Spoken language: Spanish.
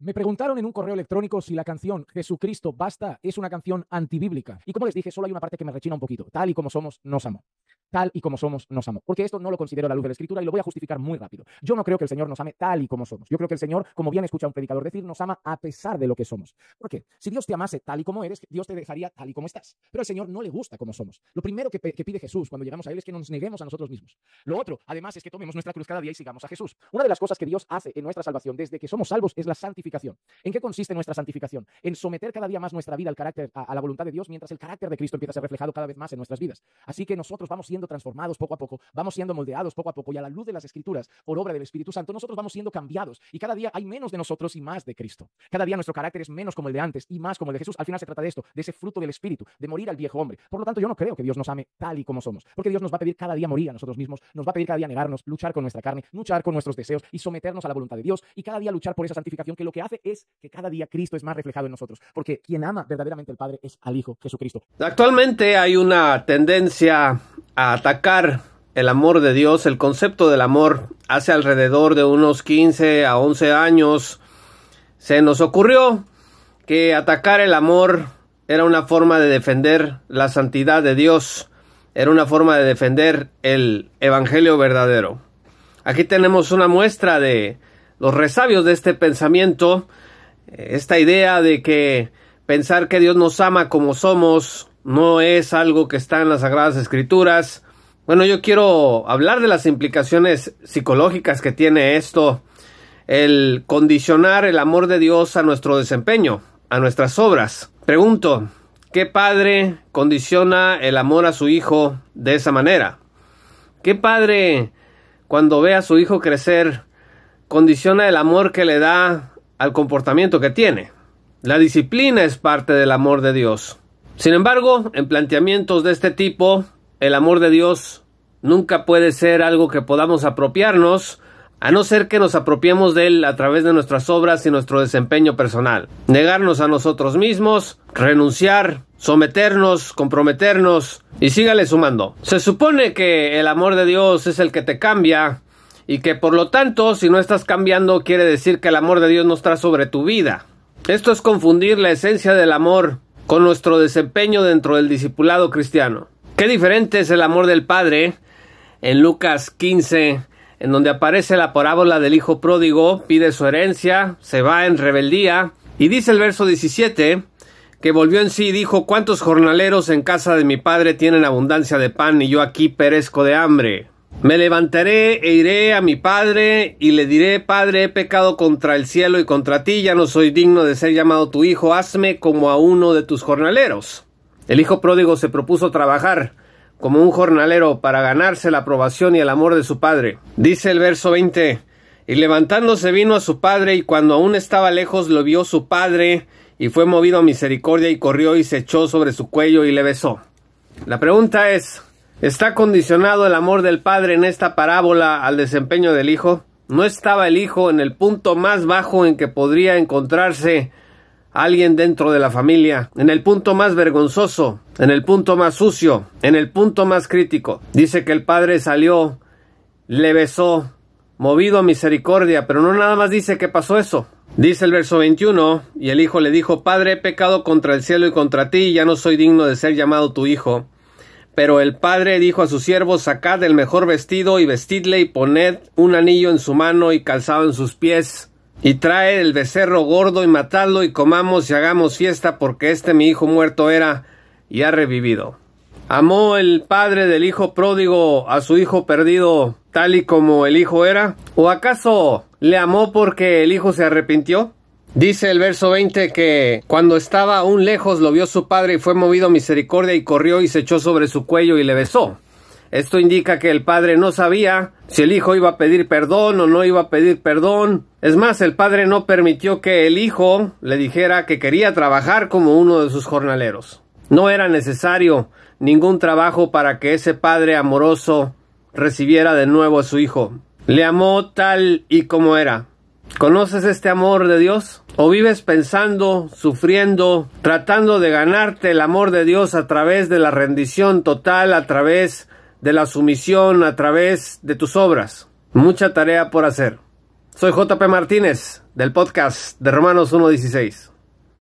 Me preguntaron en un correo electrónico si la canción Jesucristo basta es una canción antibíblica. Y como les dije, solo hay una parte que me rechina un poquito. Tal y como somos, nos amamos tal y como somos nos amó. Porque esto no lo considero la luz de la escritura y lo voy a justificar muy rápido. Yo no creo que el Señor nos ame tal y como somos. Yo creo que el Señor, como bien escucha un predicador decir, nos ama a pesar de lo que somos. ¿Por qué? Si Dios te amase tal y como eres, Dios te dejaría tal y como estás. Pero el Señor no le gusta como somos. Lo primero que, pide Jesús cuando llegamos a Él es que nos neguemos a nosotros mismos. Lo otro, además, es que tomemos nuestra cruz cada día y sigamos a Jesús. Una de las cosas que Dios hace en nuestra salvación desde que somos salvos es la santificación. ¿En qué consiste nuestra santificación? En someter cada día más nuestra vida al carácter, a, la voluntad de Dios, mientras el carácter de Cristo empieza a ser reflejado cada vez más en nuestras vidas. Así que nosotros vamos siendo transformados poco a poco, vamos siendo moldeados poco a poco y a la luz de las escrituras, por obra del Espíritu Santo, nosotros vamos siendo cambiados y cada día hay menos de nosotros y más de Cristo. Cada día nuestro carácter es menos como el de antes y más como el de Jesús. Al final se trata de esto, de ese fruto del Espíritu, de morir al viejo hombre. Por lo tanto, yo no creo que Dios nos ame tal y como somos, porque Dios nos va a pedir cada día morir a nosotros mismos, nos va a pedir cada día negarnos, luchar con nuestra carne, luchar con nuestros deseos y someternos a la voluntad de Dios y cada día luchar por esa santificación que lo que hace es que cada día Cristo es más reflejado en nosotros, porque quien ama verdaderamente al Padre es al Hijo Jesucristo. Actualmente hay una tendencia a atacar el amor de Dios, el concepto del amor, hace alrededor de unos 15 a 11 años, se nos ocurrió que atacar el amor era una forma de defender la santidad de Dios, era una forma de defender el Evangelio verdadero. Aquí tenemos una muestra de los resabios de este pensamiento, eh, esta idea de que pensar que Dios nos ama como somos, no es algo que está en las Sagradas Escrituras. Bueno, yo quiero hablar de las implicaciones psicológicas que tiene esto, el condicionar el amor de Dios a nuestro desempeño, a nuestras obras. Pregunto, ¿qué padre condiciona el amor a su hijo de esa manera? ¿Qué padre, cuando ve a su hijo crecer, condiciona el amor que le da al comportamiento que tiene? La disciplina es parte del amor de Dios. Sin embargo, en planteamientos de este tipo, el amor de Dios nunca puede ser algo que podamos apropiarnos, a no ser que nos apropiemos de él a través de nuestras obras y nuestro desempeño personal. Negarnos a nosotros mismos, renunciar, someternos, comprometernos y sígale sumando. Se supone que el amor de Dios es el que te cambia y que por lo tanto si no estás cambiando quiere decir que el amor de Dios no está sobre tu vida. Esto es confundir la esencia del amor con nuestro desempeño dentro del discipulado cristiano. Qué diferente es el amor del Padre en Lucas 15, en donde aparece la parábola del Hijo pródigo, pide su herencia, se va en rebeldía, y dice el verso 17, que volvió en sí y dijo, ¿cuántos jornaleros en casa de mi Padre tienen abundancia de pan y yo aquí perezco de hambre? Me levantaré e iré a mi padre y le diré, Padre, he pecado contra el cielo y contra ti, ya no soy digno de ser llamado tu hijo, hazme como a uno de tus jornaleros. El hijo pródigo se propuso trabajar como un jornalero para ganarse la aprobación y el amor de su padre. Dice el verso 20, y levantándose vino a su padre y cuando aún estaba lejos lo vio su padre y fue movido a misericordia y corrió y se echó sobre su cuello y le besó. La pregunta es, ¿Está condicionado el amor del Padre en esta parábola al desempeño del Hijo? ¿No estaba el Hijo en el punto más bajo en que podría encontrarse alguien dentro de la familia, en el punto más vergonzoso, en el punto más sucio, en el punto más crítico? Dice que el Padre salió, le besó, movido a misericordia, pero no nada más dice que pasó eso. Dice el verso 21, y el Hijo le dijo, Padre, he pecado contra el cielo y contra ti, ya no soy digno de ser llamado tu Hijo. Pero el padre dijo a sus siervos, sacad el mejor vestido y vestidle y poned un anillo en su mano y calzado en sus pies. Y trae el becerro gordo y matadlo y comamos y hagamos fiesta porque este mi hijo muerto era y ha revivido. Amó el padre del hijo pródigo a su hijo perdido tal y como el hijo era? ¿O acaso le amó porque el hijo se arrepintió? Dice el verso 20 que cuando estaba aún lejos lo vio su padre y fue movido misericordia y corrió y se echó sobre su cuello y le besó. Esto indica que el padre no sabía si el hijo iba a pedir perdón o no iba a pedir perdón. Es más, el padre no permitió que el hijo le dijera que quería trabajar como uno de sus jornaleros. No era necesario ningún trabajo para que ese padre amoroso recibiera de nuevo a su hijo. Le amó tal y como era. ¿Conoces este amor de Dios? ¿O vives pensando, sufriendo, tratando de ganarte el amor de Dios a través de la rendición total, a través de la sumisión, a través de tus obras? Mucha tarea por hacer. Soy JP Martínez del podcast de Romanos 1.16.